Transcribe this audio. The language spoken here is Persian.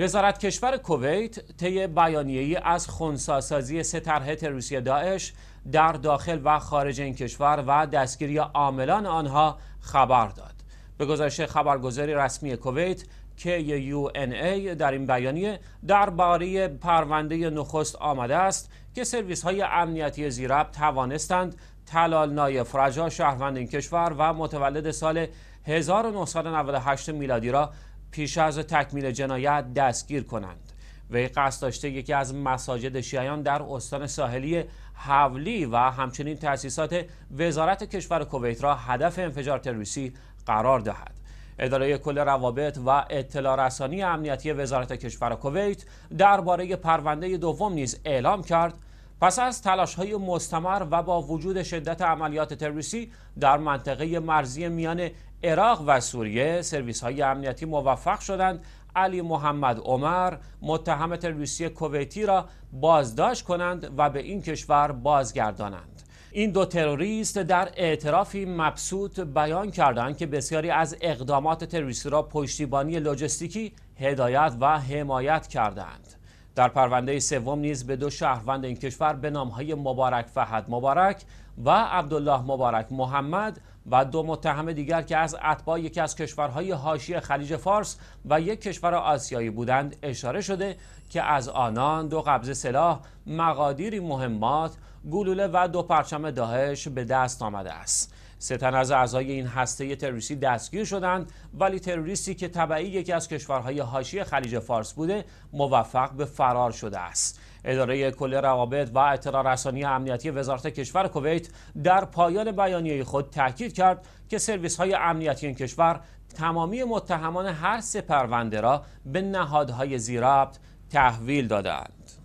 وزارت کشور کویت طی ای از خونساسازی سه طرح تروریستی داعش در داخل و خارج این کشور و دستگیری عاملان آنها خبر داد. به گزارش خبرگزاری رسمی کویت KUNA در این بیانیه درباره پرونده نخست آمده است که سرویس های امنیتی زیرب توانستند تلال نایف رجا شهروند این کشور و متولد سال 1998 میلادی را پیش از تکمیل جنایت دستگیر کنند وی قصد داشته یکی از مساجد شیعیان در استان ساحلی حولی و همچنین تأسیسات وزارت کشور کویت را هدف انفجار تروریستی قرار دهد اداره کل روابط و اطلاع رسانی امنیتی وزارت کشور کویت درباره پرونده دوم نیز اعلام کرد پس از تلاش های مستمر و با وجود شدت عملیات تروریستی در منطقه مرزی میان عراق و سوریه سرویس های امنیتی موفق شدند علی محمد عمر متهم تروریستی کویتی را بازداشت کنند و به این کشور بازگردانند این دو تروریست در اعترافی مبسوط بیان کردند که بسیاری از اقدامات تروریستی را پشتیبانی لوجستیکی هدایت و حمایت کردند در پرونده سوم نیز به دو شهروند این کشور به نامهای مبارک فهد مبارک و عبدالله مبارک محمد و دو متهم دیگر که از اتباع یکی از کشورهای حاشیه خلیج فارس و یک کشور آسیایی بودند اشاره شده که از آنان دو قبض سلاح، مقادیری مهمات، گلوله و دو پرچم داهش به دست آمده است. سه تن از اعضای این هسته تروریستی دستگیر شدند ولی تروریستی که تبعی یکی از کشورهای حاشیه خلیج فارس بوده موفق به فرار شده است اداره کل روابط و اطلاع رسانی امنیتی وزارت کشور کویت در پایان بیانیه خود تاکید کرد که سرویس های امنیتی این کشور تمامی متهمان هر سه پرونده را به نهادهای زیربط تحویل دادند.